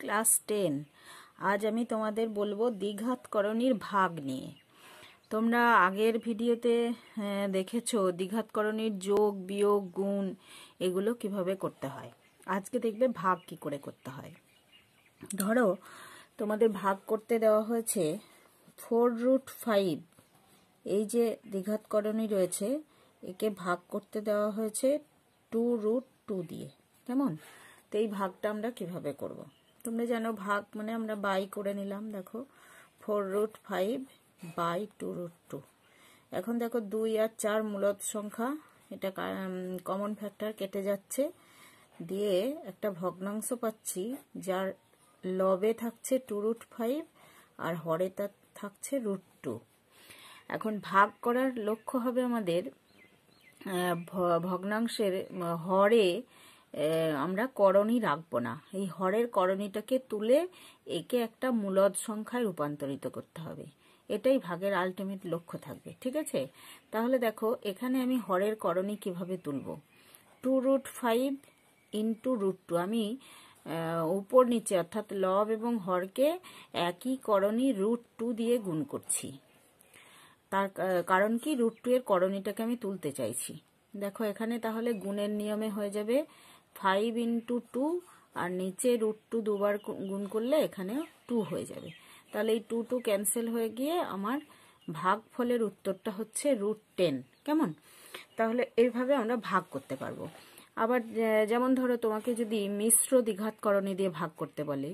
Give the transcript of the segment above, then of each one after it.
class ten আজ আমি তোমাদের বলবো দ্বিঘাতকরণীর ভাগ নিয়ে তোমরা আগের ভিডিওতে দেখেছো দ্বিঘাতকরণীর যোগ বিয়োগ গুণ এগুলো কিভাবে করতে হয় আজকে দেখবে ভাগ কি করে করতে হয় ধরো তোমাদের ভাগ করতে দেওয়া হয়েছে ফোর রুট ফাইভ এই যে দ্বিঘাতকরণী রয়েছে একে ভাগ করতে দেওয়া হয়েছে টু রুট টু দিয়ে কেমন তো এই ভাগটা আমরা কিভাবে করবো তোমরা জানো ভাগ মানে আমরা বাই করে নিলাম দেখো four root five by two root two এখন দেখো দুই আর চার মূলত সংখ্যা এটা কমন ফ্যাক্টর কেটে যাচ্ছে দিয়ে একটা ভগ্নাংশ পাচ্ছি যার লবে থাকছে টু রুট ফাইভ আর হরে তার থাকছে রুট টু এখন ভাগ করার লক্ষ্য হবে আমাদের ভগ্নাংশের হরে আমরা করণী রাখবো না এই হরের করণীটাকে তুলে একে একটা মূলদ সংখ্যায় রূপান্তরিত করতে হবে এটাই ভাগের আলটিমেট লক্ষ্য থাকবে ঠিক আছে তাহলে দেখো এখানে আমি হরের করণী কিভাবে তুলব two root five into root two আমি উপর নিচে অর্থাৎ লব এবং হরকে একই করণী রুট টু দিয়ে গুণ করছি তার কারণ কি রুট টু এর করণীটাকে আমি তুলতে চাইছি দেখো এখানে তাহলে গুণের নিয়মে হয়ে যাবে ফাইভ ইন্টু টু আর নিচে রুট টু দুবার গুণ করলে এখানেও টু হয়ে যাবে তাহলে এই টু টু ক্যান্সেল হয়ে গিয়ে আমার ভাগ ফলের উত্তরটা হচ্ছে রুট টেন কেমন তাহলে এইভাবে আমরা ভাগ করতে পারবো আবার যেমন ধরো তোমাকে যদি মিশ্র দ্বিঘাতকরণে দিয়ে ভাগ করতে বলে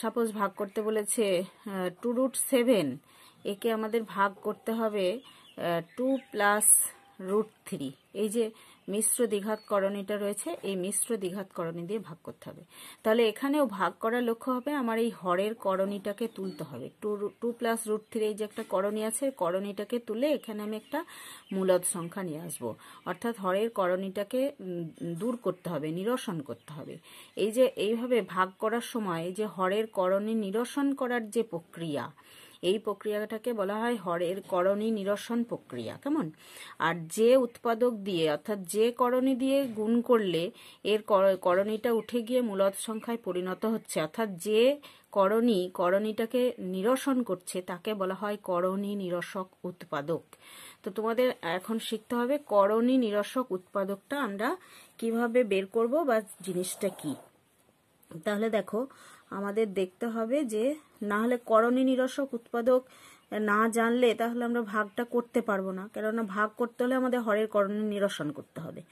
সাপোজ ভাগ করতে বলেছে টু রুট সেভেন একে আমাদের ভাগ করতে হবে টু প্লাস রুট থ্রি এই যে মিশ্র দ্বিঘাত করণীটা রয়েছে এই মিশ্র দ্বিঘাত করণী দিয়ে ভাগ করতে হবে তাহলে এখানেও ভাগ করার লক্ষ্য হবে আমার এই হরের করণীটাকে তুলতে হবে two two plus root three এই যে একটা করণী আছে করণীটাকে তুলে এখানে আমি একটা মূলদ সংখ্যা নিয়ে আসবো অর্থাৎ হরের করণীটাকে দূর করতে হবে নিরসন করতে হবে এই যে এইভাবে ভাগ করার সময় এই যে হরের করণী নিরসন করার যে প্রক্রিয়া এই প্রক্রিয়াটাকে বলা হয় হরের করণী নিরসন প্রক্রিয়া কেমন আর যে উৎপাদক দিয়ে অর্থাৎ যে করণী দিয়ে গুণ করলে এর করণীটা উঠে গিয়ে মূলত সংখ্যায় পরিণত হচ্ছে অর্থাৎ যে করণী করণীটাকে নিরসন করছে তাকে বলা হয় করণী নিরসক উৎপাদক তো তোমাদের এখন শিখতে হবে করণী নিরসক উৎপাদকটা আমরা কিভাবে বের করব বা জিনিসটা কি তাহলে দেখো আমাদের দেখতে হবে যে না হলে করণী নিরসক উৎপাদক না জানলে তাহলে আমরা ভাগটা করতে পারবো না কেননা ভাগ করতে হলে আমাদের হরের করণী নিরসন করতে হবে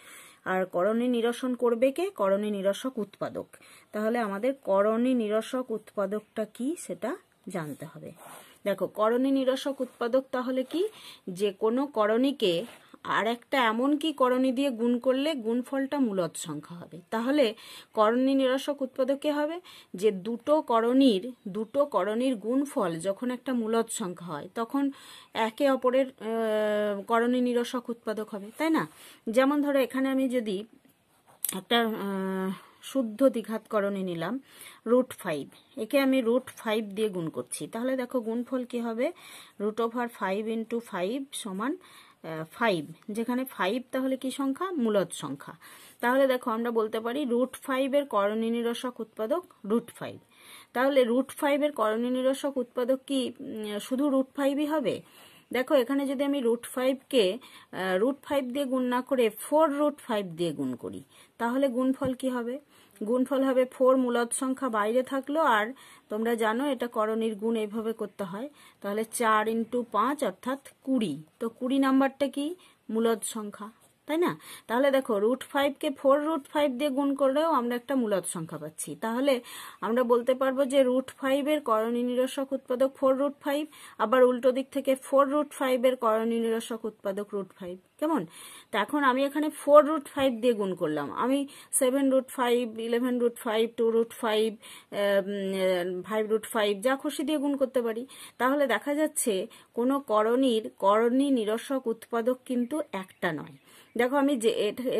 আর করণী নিরসন করবে কে করণী নিরসক উৎপাদক তাহলে আমাদের করণী নিরসক উৎপাদকটা কি সেটা জানতে হবে দেখো করণী নিরসক উৎপাদক তাহলে কি যে কোনো করণীকে আর একটা এমন কি করণী দিয়ে গুণ করলে গুণফলটা মূলত সংখ্যা হবে তাহলে করণী নিরসক উৎপাদকে হবে যে দুটো করণীর দুটো করণীর গুণফল যখন একটা মূলত সংখ্যা হয় তখন একে অপরের করণী নিরসক উৎপাদক হবে তাই না যেমন ধরো এখানে আমি যদি একটা শুদ্ধ করণী নিলাম রুট ফাইভ একে আমি রুট ফাইভ দিয়ে গুণ করছি তাহলে দেখো গুণফল কি হবে root over five into five সমান ফাইভ যেখানে ফাইভ তাহলে কি সংখ্যা মূলত সংখ্যা তাহলে দেখো আমরা বলতে পারি রুট ফাইভের করণী নিরসক উৎপাদক রুট ফাইভ তাহলে রুট ফাইভের করণী নিরসক উৎপাদক কি শুধু রুট ফাইভই হবে দেখো এখানে যদি আমি রুট ফাইভকে রুট ফাইভ দিয়ে গুণ না করে ফোর রুট ফাইভ দিয়ে গুণ করি তাহলে গুণফল কি হবে গুণফল হবে ফোর মূলত সংখ্যা বাইরে থাকলো আর তোমরা জানো এটা করণীর গুণ এইভাবে করতে হয় তাহলে চার ইন্টু পাঁচ অর্থাৎ কুড়ি তো কুড়ি নাম্বারটা কি মূলত সংখ্যা তাই না তাহলে দেখো রুট ফাইভকে ফোর রুট ফাইভ দিয়ে গুণ করলেও আমরা একটা মূলত সংখ্যা পাচ্ছি তাহলে আমরা বলতে পারবো যে রুট ফাইভের করণী নিরসক উৎপাদক ফোর রুট ফাইভ আবার উল্টো দিক থেকে ফোর রুট ফাইভের করণী নিরসক উৎপাদক রুট ফাইভ কেমন তো এখন আমি এখানে ফোর রুট ফাইভ দিয়ে গুণ করলাম আমি seven root five eleven root five two root five five root five যা খুশি দিয়ে গুণ করতে পারি তাহলে দেখা যাচ্ছে কোনো করণীর করণী নিরসক উৎপাদক কিন্তু একটা নয় দেখো আমি যে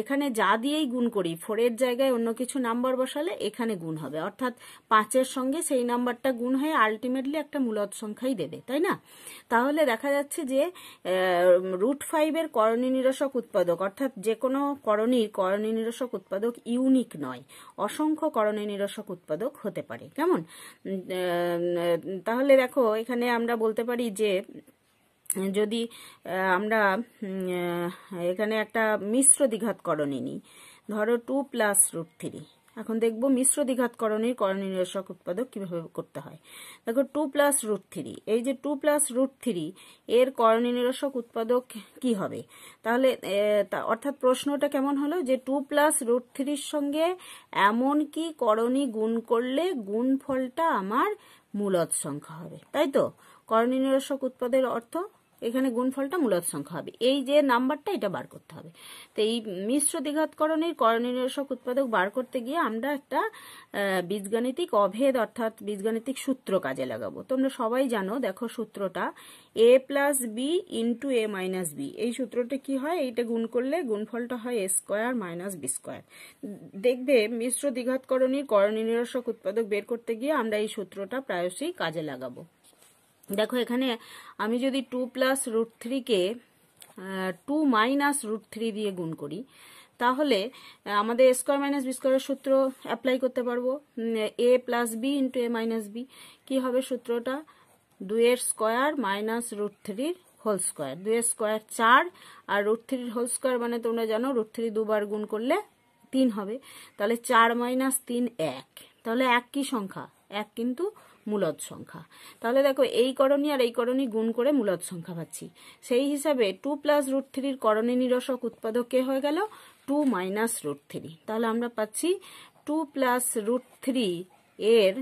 এখানে যা দিয়েই গুণ করি ফোরের জায়গায় অন্য কিছু নাম্বার বসালে এখানে গুণ হবে অর্থাৎ পাঁচের সঙ্গে সেই নাম্বারটা গুণ হয়ে আলটিমেটলি একটা মূলত সংখ্যাই দেবে তাই না তাহলে দেখা যাচ্ছে যে রুট ফাইভের করণী নিরসক উৎপাদক অর্থাৎ যে কোনো করণীর করণী নিরসক উৎপাদক ইউনিক নয় অসংখ্য করণী নিরসক উৎপাদক হতে পারে কেমন তাহলে দেখো এখানে আমরা বলতে পারি যে যদি আমরা এখানে একটা মিশ্র করণী নিই ধরো টু প্লাস রুট থ্রি এখন দেখব মিশ্র দ্বিঘাতকরণীর করণীয় নিরসক উৎপাদক কিভাবে করতে হয় দেখো টু প্লাস রুট থ্রি এই যে টু প্লাস রুট থ্রি এর করণীয় নিরসক উৎপাদক কি হবে তাহলে অর্থাৎ প্রশ্নটা কেমন হলো যে টু প্লাস রুট থ্রির সঙ্গে এমন কি করণী গুণ করলে গুণ ফলটা আমার মূলদ সংখ্যা হবে তাই তো করণীয় নিরসক উৎপাদের অর্থ এখানে গুণফলটা মূলত সংখ্যা হবে এই যে নাম্বারটা এটা বার করতে হবে তো এই মিশ্র দ্বিঘাতকরণের করণীয়শক উৎপাদক বার করতে গিয়ে আমরা একটা বীজগাণিতিক অভেদ অর্থাৎ বীজগাণিতিক সূত্র কাজে লাগাবো তোমরা সবাই জানো দেখো সূত্রটা A plus B into A minus B এই সূত্রটা কি হয় এইটা গুণ করলে গুণফলটা হয় A square minus B square দেখবে মিশ্র দ্বিঘাতকরণীর করণীয়শক উৎপাদক বের করতে গিয়ে আমরা এই সূত্রটা প্রায়শই কাজে লাগাবো দেখো এখানে আমি যদি টু প্লাস রুট থ্রিকে টু মাইনাস রুট থ্রি দিয়ে গুণ করি তাহলে আমাদের স্কোয়ার মাইনাস বি স্কোয়ারের সূত্র অ্যাপ্লাই করতে পারবো A plus B into A minus B কী হবে সূত্রটা দুয়ের স্কোয়ার মাইনাস রুট থ্রির হোল স্কোয়ার দুয়ের স্কোয়ার চার আর রুট থ্রির হোল স্কোয়ার মানে তোমরা জানো রুট থ্রি দুবার গুণ করলে তিন হবে তাহলে চার মাইনাস তিন এক তাহলে এক কি সংখ্যা এক কিন্তু মূলদ সংখ্যা তাহলে দেখো এই করণী আর এই করণী গুণ করে মূলদ সংখ্যা পাচ্ছি সেই হিসাবে টু প্লাস রুট থ্রির করণী নিরসক উৎপাদক কে হয়ে গেল টু মাইনাস রুট থ্রি তাহলে আমরা পাচ্ছি টু প্লাস রুট থ্রি এর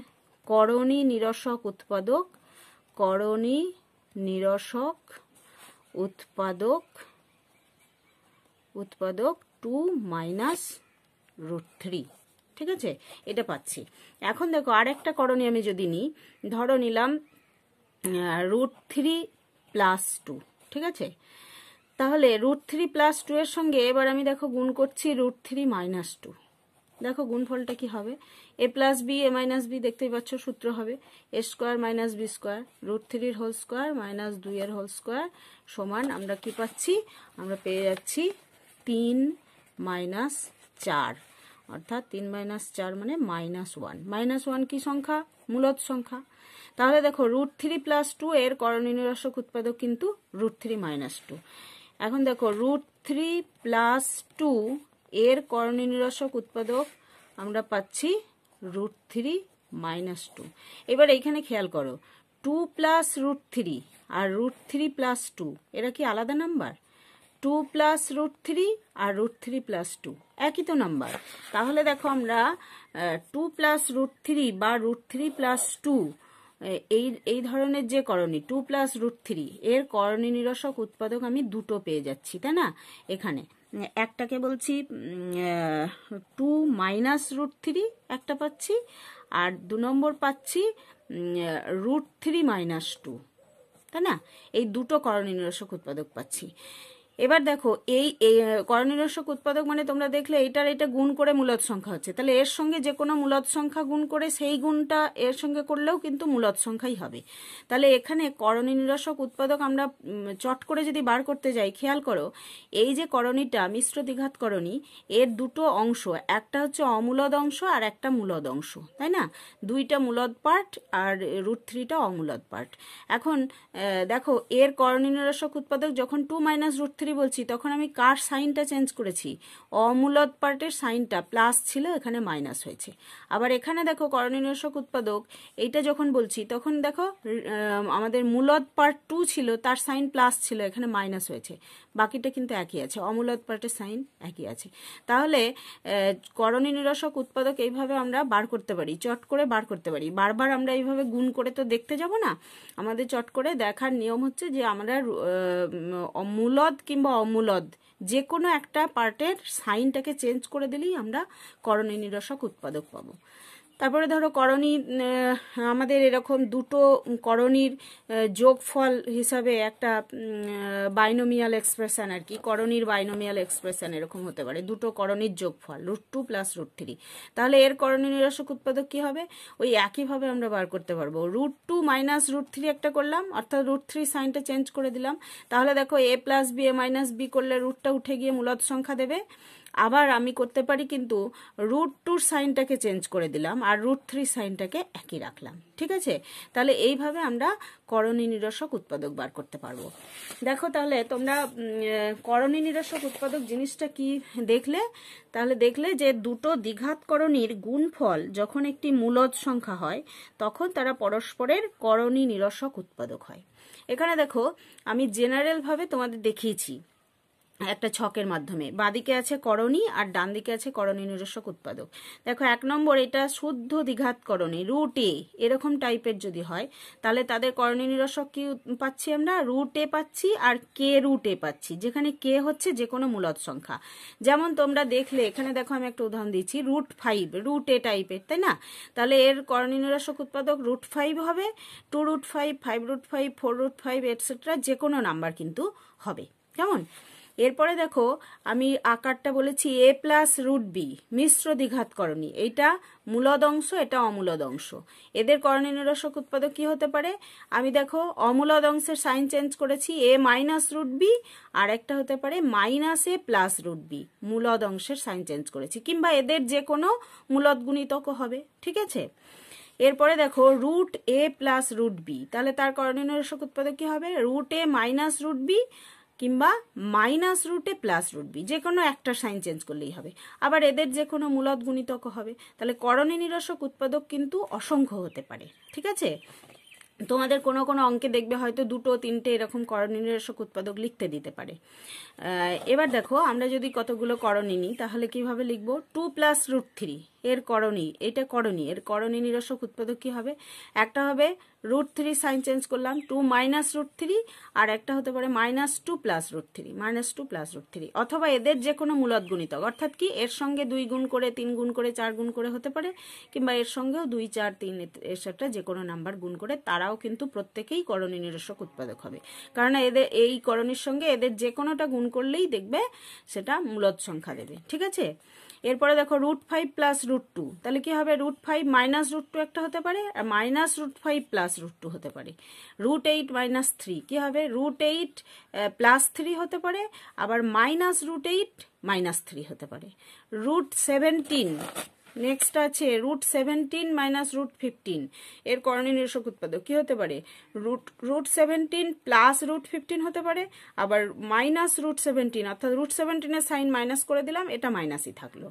করণী নিরসক উৎপাদক করণী নিরসক উৎপাদক উৎপাদক টু মাইনাস রুট থ্রি ঠিক আছে এটা পাচ্ছি এখন দেখো আর একটা করণে আমি যদি নিই ধরো নিলাম রুট থ্রি প্লাস টু ঠিক আছে তাহলে রুট থ্রি প্লাস টু এর সঙ্গে এবার আমি দেখো গুণ করছি রুট থ্রি মাইনাস টু দেখো গুণফলটা কি হবে A plus B A minus B দেখতেই পাচ্ছ সূত্র হবে A square minus B square root থ্রির হোল স্কোয়ার মাইনাস এর হোল স্কোয়ার সমান আমরা কি পাচ্ছি আমরা পেয়ে যাচ্ছি তিন মাইনাস চার অর্থাৎ তিন মাইনাস চার মানে মাইনাস ওয়ান মাইনাস ওয়ান কি সংখ্যা মূলত সংখ্যা তাহলে দেখো রুট থ্রি প্লাস টু এর করণীয়সক উৎপাদক কিন্তু রুট থ্রি মাইনাস টু এখন দেখো রুট থ্রি প্লাস টু এর করণীয়সক উৎপাদক আমরা পাচ্ছি রুট থ্রি মাইনাস টু এবার এইখানে খেয়াল করো টু প্লাস রুট থ্রি আর রুট থ্রি প্লাস টু এরা কি আলাদা number two plus root three আর রুট থ্রি প্লাস টু একই তো নাম্বার তাহলে দেখো আমরা টু প্লাস রুট থ্রি বা রুট থ্রি প্লাস টু এই এই ধরনের যে করণী টু প্লাস রুট থ্রি এর করণী নিরসক উৎপাদক আমি দুটো পেয়ে যাচ্ছি তাই না এখানে একটাকে বলছি টু মাইনাস রুট থ্রি একটা পাচ্ছি আর দু নম্বর পাচ্ছি রুট থ্রি মাইনাস টু তাই না এই দুটো করণী নিরসক উৎপাদক পাচ্ছি এবার দেখো এই করণীরসক উৎপাদক মানে তোমরা দেখলে এটার এটা গুণ করে মূলত সংখ্যা হচ্ছে তাহলে এর সঙ্গে যে কোনো মূলত সংখ্যা গুণ করে সেই গুণটা এর সঙ্গে করলেও কিন্তু মূলত সংখ্যাই হবে তাহলে এখানে করণীরসক উৎপাদক আমরা চট করে যদি বার করতে যাই খেয়াল করো এই যে করণীটা মিশ্র দ্বিঘাত করণী এর দুটো অংশ একটা হচ্ছে অমূলদ অংশ আর একটা মূলদ অংশ তাই না দুইটা মূলদ পার্ট আর রুট থ্রিটা অমূলদ পার্ট এখন দেখো এর করণীরসক উৎপাদক যখন টু মাইনাস রুট থ্রি সরাসরি বলছি তখন আমি কার সাইনটা চেঞ্জ করেছি অমূলত পার্টের সাইনটা প্লাস ছিল এখানে মাইনাস হয়েছে আবার এখানে দেখো করণীয়শক উৎপাদক এইটা যখন বলছি তখন দেখো আমাদের মূলত পার্ট টু ছিল তার সাইন প্লাস ছিল এখানে মাইনাস হয়েছে বাকিটা কিন্তু একই আছে অমূলত পার্টের সাইন একই আছে তাহলে করণী নিরসক উৎপাদক এইভাবে আমরা বার করতে পারি চট করে বার করতে পারি বারবার আমরা এইভাবে গুণ করে তো দেখতে যাব না আমাদের চট করে দেখার নিয়ম হচ্ছে যে আমরা মূলত কি কিংবা অমূলদ যে কোনো একটা পার্টের সাইনটাকে চেঞ্জ করে দিলেই আমরা করণী নিরসক উৎপাদক পাবো তারপরে ধরো করণী আমাদের এরকম দুটো করণীর যোগফল হিসাবে একটা বাইনোমিয়াল এক্সপ্রেশন আর কি করণীর বাইনোমিয়াল এক্সপ্রেশান এরকম হতে পারে দুটো করণীর যোগফল root two plus root three তাহলে এর করণী নিরসক উৎপাদক কী হবে ওই একইভাবে আমরা বার করতে পারবো root two minus root three একটা করলাম অর্থাৎ রুট থ্রি সাইনটা চেঞ্জ করে দিলাম তাহলে দেখো A plus B A minus B করলে রুটটা উঠে গিয়ে মূলত সংখ্যা দেবে আবার আমি করতে পারি কিন্তু রুট টুর সাইনটাকে চেঞ্জ করে দিলাম আর রুট থ্রি সাইনটাকে একই রাখলাম ঠিক আছে তাহলে এইভাবে আমরা করণী নিরসক উৎপাদক বার করতে পারবো দেখো তাহলে তোমরা করণী নিরসক উৎপাদক জিনিসটা কি দেখলে তাহলে দেখলে যে দুটো দ্বিঘাত করণীর গুণফল যখন একটি মূলদ সংখ্যা হয় তখন তারা পরস্পরের করণী নিরসক উৎপাদক হয় এখানে দেখো আমি জেনারেলভাবে তোমাদের দেখিয়েছি একটা ছকের মাধ্যমে বাঁদিকে আছে করণী আর ডান দিকে আছে করণী নিরসক উৎপাদক দেখো এক নম্বর এটা শুদ্ধ দ্বিঘাত করণী রুটে এরকম টাইপের যদি হয় তাহলে তাদের করণী নিরসক কি পাচ্ছি আমরা রুটে পাচ্ছি আর কে রুটে পাচ্ছি যেখানে কে হচ্ছে যে কোনো মূলত সংখ্যা যেমন তোমরা দেখলে এখানে দেখো আমি একটা উদাহরণ দিচ্ছি রুট ফাইভ রুটে টাইপের তাই না তাহলে এর করণী নিরসক উৎপাদক রুট ফাইভ হবে two root five five root five four root five etcetera যে কোনো নাম্বার কিন্তু হবে কেমন এরপরে দেখো আমি আকারটা বলেছি এ প্লাস রুট বি মিশ্র দ্বিঘাত করণী এইটা মূলদ অংশ এটা অমূলদ অংশ এদের করণী নিরসক উৎপাদক কি হতে পারে আমি দেখো অমূলদ অংশের সাইন চেঞ্জ করেছি এ মাইনাস রুট বি আর একটা হতে পারে minus A plus root B মূলদ অংশের সাইন চেঞ্জ করেছি কিংবা এদের যে কোনো মূলদ গুণিতক হবে ঠিক আছে এরপরে দেখো root A plus root B তাহলে তার করণীয় নিরসক উৎপাদক কি হবে root A minus root B কিংবা minus root A plus root B যে কোনো একটা সাইন চেঞ্জ করলেই হবে আবার এদের যে কোনো মূলত গুণিতক হবে তাহলে করণে নিরসক উৎপাদক কিন্তু অসংখ্য হতে পারে ঠিক আছে তোমাদের কোনো কোনো অঙ্কে দেখবে হয়তো দুটো তিনটে এরকম নিরসক উৎপাদক লিখতে দিতে পারে এবার দেখো আমরা যদি কতগুলো করণী নিই তাহলে কিভাবে লিখবো টু প্লাস রুট থ্রি এর করণী এটা করণী এর করণী নিরসক উৎপাদক কি হবে একটা হবে রুট থ্রি সাইন চেঞ্জ করলাম টু মাইনাস রুট থ্রি আর একটা হতে পারে minus two plus root three minus two plus root three অথবা এদের যে কোনো মূলত গুণিতক অর্থাৎ কি এর সঙ্গে দুই গুণ করে তিন গুণ করে চার গুণ করে হতে পারে কিংবা এর সঙ্গেও দুই চার তিন এর সাথে যে কোনো নাম্বার গুণ করে তারাও কিন্তু প্রত্যেকেই করণী নিরসক উৎপাদক হবে কারণ এদের এই করণীর সঙ্গে এদের যে কোনোটা গুণ করলেই দেখবে সেটা মূলত সংখ্যা দেবে ঠিক আছে এরপরে দেখো root five plus root two তাহলে কি হবে root five minus root two একটা হতে পারে আর minus root five plus root two হতে পারে রুট এইট মাইনাস থ্রি কী হবে রুট এইট প্লাস থ্রি হতে পারে আবার minus root eight minus three হতে পারে রুট সেভেন্টিন নেক্সট আছে root seventeen minus root fifteen এর করণীয় নিরসক উৎপাদক কি হতে পারে root root seventeen plus root fifteen হতে পারে আবার মাইনাস রুট সেভেনটিন অর্থাৎ রুট সেভেন্টিনের সাইন মাইনাস করে দিলাম এটা মাইনাসই থাকলো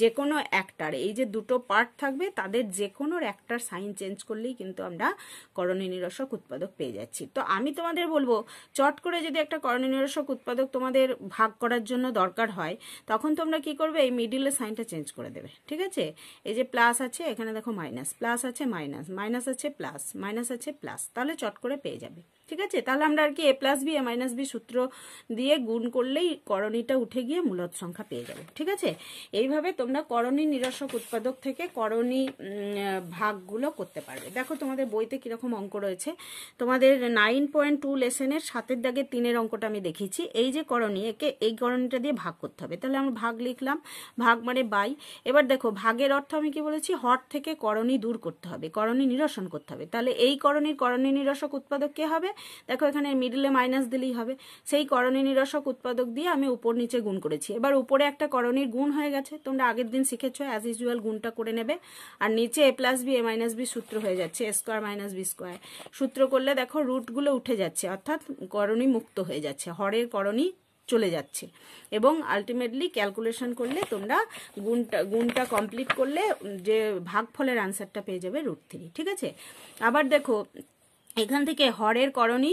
যে কোনো একটার এই যে দুটো পার্ট থাকবে তাদের যে কোনো একটার সাইন চেঞ্জ করলেই কিন্তু আমরা করণী নিরসক উৎপাদক পেয়ে যাচ্ছি তো আমি তোমাদের বলবো চট করে যদি একটা করণী নিরসক উৎপাদক তোমাদের ভাগ করার জন্য দরকার হয় তখন তোমরা কি করবে এই মিডিলের সাইনটা চেঞ্জ করে দেবে ঠিক আছে এই যে প্লাস আছে এখানে দেখো মাইনাস প্লাস আছে মাইনাস মাইনাস আছে প্লাস মাইনাস আছে প্লাস তাহলে চট করে পেয়ে যাবে ঠিক আছে তাহলে আমরা আর কি A plus B A minus B সূত্র দিয়ে গুণ করলেই করণীটা উঠে গিয়ে মূলত সংখ্যা পেয়ে যাবো ঠিক আছে এইভাবে তোমরা করণী নিরসক উৎপাদক থেকে করণী ভাগগুলো করতে পারবে দেখো তোমাদের বইতে কীরকম অঙ্ক রয়েছে তোমাদের নাইন পয়েন্ট টু লেসেনের সাতের দাগের তিনের অঙ্কটা আমি দেখেছি এই যে করণী একে এই করণীটা দিয়ে ভাগ করতে হবে তাহলে আমরা ভাগ লিখলাম ভাগ মানে বাই এবার দেখো ভাগের অর্থ আমি কি বলেছি হট থেকে করণী দূর করতে হবে করণী নিরসন করতে হবে তাহলে এই করণীর করণী নিরসক উৎপাদক কে হবে দেখো এখানে মিডলে মাইনাস দিলেই হবে সেই করণী নিরসক উৎপাদক দিয়ে আমি উপর নিচে গুণ করেছি এবার উপরে একটা করণীর গুণ হয়ে গেছে তোমরা আগের দিন শিখেছো অ্যাজ ইউজুয়াল গুণটা করে নেবে আর নিচে A plus B A minus B সূত্র হয়ে যাচ্ছে স্কোয়ার মাইনাস বি স্কোয়ার সূত্র করলে দেখো রুটগুলো উঠে যাচ্ছে অর্থাৎ করণী মুক্ত হয়ে যাচ্ছে হরের করণী চলে যাচ্ছে এবং আলটিমেটলি ক্যালকুলেশন করলে তোমরা গুণটা গুণটা কমপ্লিট করলে যে ভাগফলের আনসারটা পেয়ে যাবে রুট থ্রি ঠিক আছে আবার দেখো এখান থেকে হরের করণী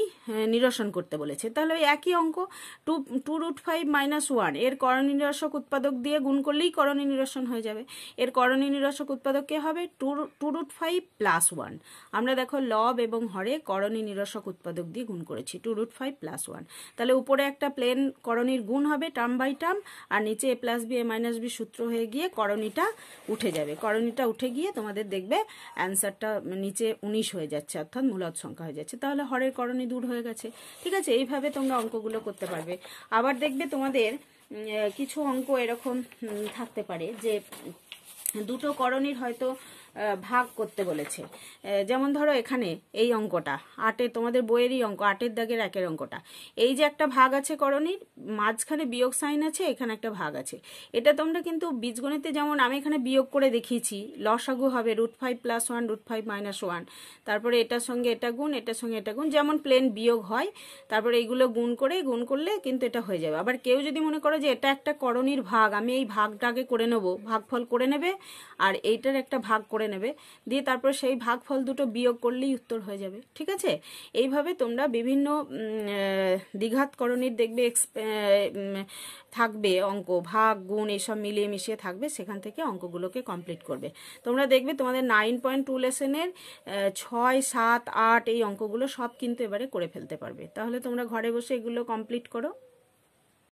নিরসন করতে বলেছে তাহলে ওই একই অঙ্ক two two root five minus one এর করণী নিরসক উৎপাদক দিয়ে গুণ করলেই করণী নিরসন হয়ে যাবে এর করণী নিরসক উৎপাদক কে হবে two two root five plus one আমরা দেখো লব এবং হরে করণী নিরসক উৎপাদক দিয়ে গুণ করেছি two root five plus one তাহলে উপরে একটা প্লেন করণীর গুণ হবে টার্ম বাই টার্ম আর নিচে A plus B A minus B সূত্র হয়ে গিয়ে করণীটা উঠে যাবে করণীটা উঠে গিয়ে তোমাদের দেখবে অ্যান্সারটা নিচে উনিশ হয়ে যাচ্ছে অর্থাৎ মূলত সংখ্যা সংখ্যা হয়ে যাচ্ছে তাহলে হরের করণী দূর হয়ে গেছে ঠিক আছে এইভাবে তোমরা অঙ্কগুলো করতে পারবে আবার দেখবে তোমাদের কিছু অঙ্ক এরকম থাকতে পারে যে দুটো করণীর হয়তো ভাগ করতে বলেছে যেমন ধরো এখানে এই অঙ্কটা আটের তোমাদের বইয়েরই অঙ্ক আটের দাগের একের অঙ্কটা এই যে একটা ভাগ আছে করণীর মাঝখানে বিয়োগ সাইন আছে এখানে একটা ভাগ আছে এটা তোমরা কিন্তু বীজগণিতে যেমন আমি এখানে বিয়োগ করে দেখিয়েছি লসাগু হবে root five plus one root five minus one তারপরে এটার সঙ্গে এটা গুণ এটার সঙ্গে এটা গুণ যেমন প্লেন বিয়োগ হয় তারপরে এইগুলো গুণ করে গুণ করলে কিন্তু এটা হয়ে যাবে আবার কেউ যদি মনে করো যে এটা একটা করণীর ভাগ আমি এই ভাগটাকে করে নেবো ভাগফল করে নেবে আর এইটার একটা ভাগ করে নেবে দিয়ে তারপর সেই ভাগ ফল দুটো বিয়োগ করলেই উত্তর হয়ে যাবে ঠিক আছে এইভাবে তোমরা বিভিন্ন দ্বিঘাতকরণীর দেখবে থাকবে অঙ্ক ভাগ গুণ এসব মিলিয়ে মিশিয়ে থাকবে সেখান থেকে অঙ্কগুলোকে কমপ্লিট করবে তোমরা দেখবে তোমাদের নাইন পয়েন্ট টু লেসেনের ছয় সাত আট এই অঙ্কগুলো সব কিন্তু এবারে করে ফেলতে পারবে তাহলে তোমরা ঘরে বসে এগুলো কমপ্লিট করো